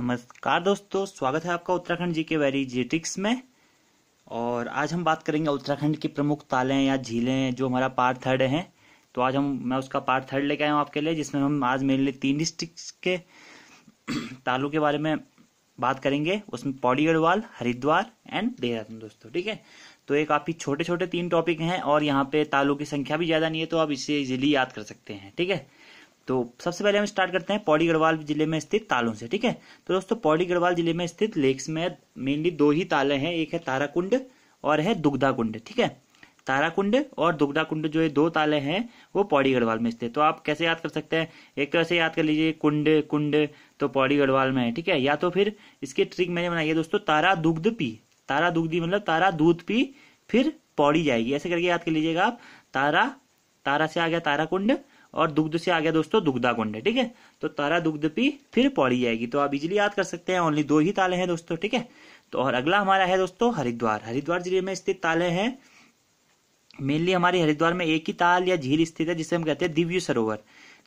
नमस्कार दोस्तों स्वागत है आपका उत्तराखंड जी के वेरीजेटिक्स में और आज हम बात करेंगे उत्तराखंड की प्रमुख तालें या झीलें जो हमारा पार्ट थर्ड है तो आज हम मैं उसका पार्ट थर्ड लेके आया हूँ आपके लिए जिसमें हम आज मेनली तीन डिस्ट्रिक्ट के तालों के बारे में बात करेंगे उसमें पौड़ी गढ़वाल हरिद्वार एंड देहरादून दोस्तों ठीक है तो ये काफ़ी छोटे छोटे तीन टॉपिक हैं और यहाँ पे तालों की संख्या भी ज़्यादा नहीं है तो आप इसे इजीली याद कर सकते हैं ठीक है तो सबसे पहले हम स्टार्ट करते हैं पौड़ी गढ़वाल जिले में स्थित तालों से ठीक है तो दोस्तों पौड़ी गढ़वाल जिले में स्थित लेक्स में मेनली दो ही ताले हैं एक है ताराकुंड और है दुग्धा कुंड ठीक है ताराकुंड और दुग्धा कुंड जो ये दो ताले हैं वो पौड़ी गढ़वाल में स्थित तो आप कैसे याद कर सकते हैं एक तरह तो से याद कर लीजिए कुंड कुंड तो पौड़ी गढ़वाल में है ठीक है या तो फिर इसकी ट्रिक मैंने बनाई है दोस्तों तारा दुग्ध पी तारा दुग्धी मतलब तारा दूध पी फिर पौड़ी जाएगी ऐसे करके याद कर लीजिएगा आप तारा तारा से आ गया ताराकुंड और दुग्ध से आ गया दोस्तों दुग्धा गुंड ठीक है तो तारा दुग्ध पी फिर पौड़ी जाएगी तो आप इजिली याद कर सकते हैं ओनली दो ही ताले हैं दोस्तों ठीक है तो और अगला हमारा है दोस्तों हरिद्वार हरिद्वार जिले में स्थित ताले हैं मेनली हमारे हरिद्वार में एक ही ताल या झील स्थित है जिसे हम कहते हैं दिव्य सरोवर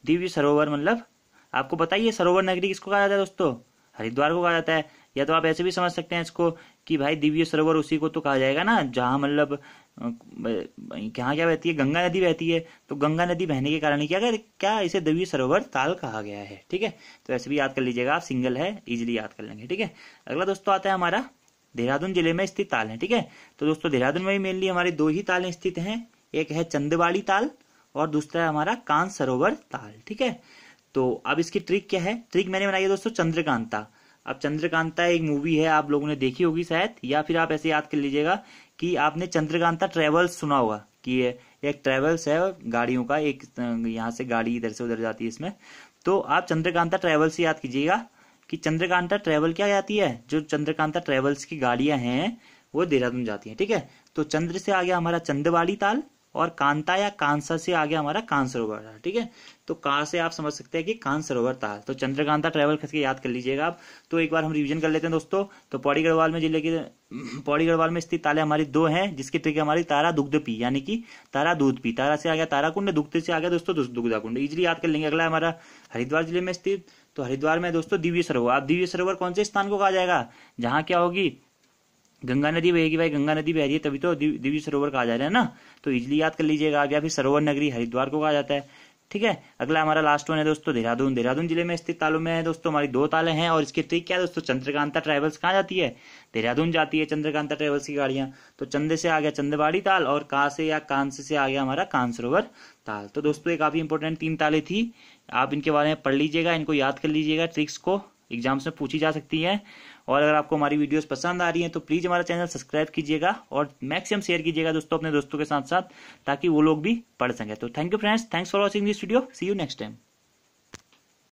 दिव्य सरोवर मतलब आपको बताइए सरोवर नगरी किसको कहा जाता है दोस्तों हरिद्वार को कहा जाता है या तो आप ऐसे भी समझ सकते हैं इसको कि भाई दिव्य सरोवर उसी को तो कहा जाएगा ना जहां मतलब क्या क्या बहती है गंगा नदी बहती है तो गंगा नदी बहने के कारण क्या कर, क्या इसे दिव्य सरोवर ताल कहा गया है ठीक है तो ऐसे भी याद कर लीजिएगा आप सिंगल है इजिली याद कर लेंगे ठीक है अगला दोस्तों आता है हमारा देहरादून जिले में स्थित ताल है ठीक है तो दोस्तों देहरादून में मेनली हमारी दो ही ताल स्थित है एक है चंदवाड़ी ताल और दूसरा है हमारा कान सरोवर ताल ठीक है तो अब इसकी ट्रिक क्या है ट्रिक मैंने बनाई है दोस्तों चंद्रकांता अब चंद्रकांता एक मूवी है आप लोगों ने देखी होगी शायद या फिर आप ऐसे याद कर लीजिएगा कि आपने चंद्रकांता ट्रेवल्स सुना होगा कि ये एक ट्रेवल्स है गाड़ियों का एक यहाँ से गाड़ी इधर से उधर जाती है इसमें तो आप चंद्रकांता ट्रेवल्स याद कीजिएगा कि चंद्रकांता ट्रेवल क्या जाती है जो चंद्रकांता ट्रेवल्स की गाड़ियां हैं वो देहरादून जाती हैं ठीक है तो चंद्र से आ गया हमारा चंदवाड़ी ताल और कांता या कांसा से आ गया हमारा कांसरोवर ठीक है तो कहा से आप समझ सकते हैं कि कांसरोवर था तो चंद्रकांता ट्रेवल करके याद कर लीजिएगा आप तो एक बार हम रिवीजन कर लेते हैं दोस्तों तो पौड़ी गढ़वाल में जिले के पौड़ी गढ़वाल में स्थित ताले हमारी दो हैं जिसकी ट्रिक हमारी तारा दुग्ध पी यानी कि तारा दूध पी तारा से आ गया तारा कुंड दुग्ध से आ गया दोस्तों दुग्धा कुंड इजली याद कर लेंगे अगला हमारा हरिद्वार जिले में स्थित तो हरिद्वार में दोस्तों दिव्य सरोवर आप दिव्य सरोवर कौन से स्थान को कहा जाएगा जहाँ क्या होगी गंगा नदी बहेगी भाई गंगा नदी बह रही है तभी तो दिव्य सरोवर कहा जा रहा है ना तो इजिली याद कर लीजिएगा या फिर सरोवर नगरी हरिद्वार को कहा जाता है ठीक है अगला हमारा लास्ट वन है दोस्तों देहरादून देहरादून जिले में स्थित तालों में है दोस्तों हमारी दो ताले हैं और इसके ट्रिक क्या है दोस्तों चंद्रकांता ट्रेवल्स कहाँ जाती है देहरादून जाती है चंद्रकांता ट्रैवल्स की गाड़ियाँ तो चंदे से आ गया चंदवाड़ी ताल और कहाँ से या कांसे से आ गया हमारा कांसरोवर ताल तो दोस्तों ये काफ़ी इंपोर्टेंट तीन ताले थी आप इनके बारे में पढ़ लीजिएगा इनको याद कर लीजिएगा ट्रिक्स को एग्जाम्स में पूछी जा सकती है और अगर आपको हमारी वीडियोस पसंद आ रही हैं तो प्लीज हमारा चैनल सब्सक्राइब कीजिएगा और मैक्सिमम शेयर कीजिएगा दोस्तों अपने दोस्तों के साथ साथ ताकि वो लोग भी पढ़ सकें तो thank you friends thanks for watching this video see you next time